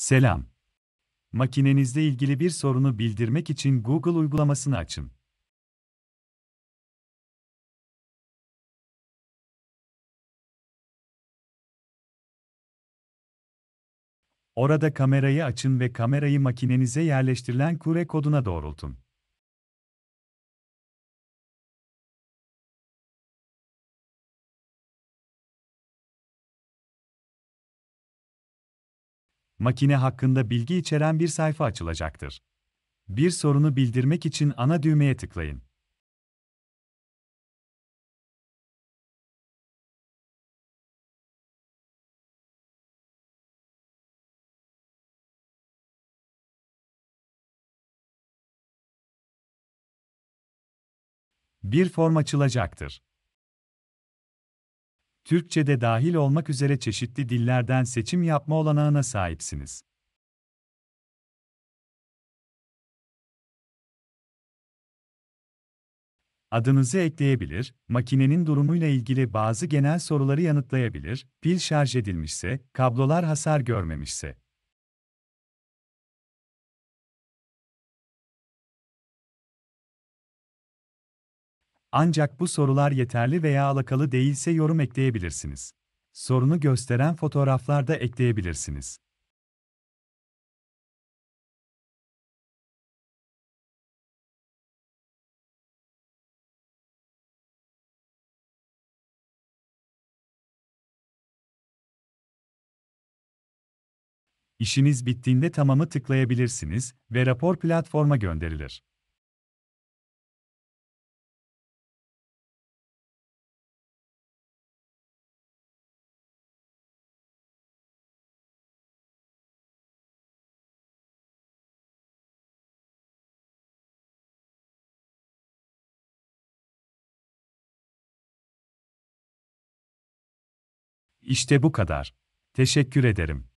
Selam. Makinenizle ilgili bir sorunu bildirmek için Google uygulamasını açın. Orada kamerayı açın ve kamerayı makinenize yerleştirilen kure koduna doğrultun. makine hakkında bilgi içeren bir sayfa açılacaktır. Bir sorunu bildirmek için ana düğmeye tıklayın. Bir form açılacaktır. Türkçe'de dahil olmak üzere çeşitli dillerden seçim yapma olanağına sahipsiniz. Adınızı ekleyebilir, makinenin durumuyla ilgili bazı genel soruları yanıtlayabilir, pil şarj edilmişse, kablolar hasar görmemişse, Ancak bu sorular yeterli veya alakalı değilse yorum ekleyebilirsiniz. Sorunu gösteren fotoğraflar da ekleyebilirsiniz. İşiniz bittiğinde tamamı tıklayabilirsiniz ve rapor platforma gönderilir. İşte bu kadar. Teşekkür ederim.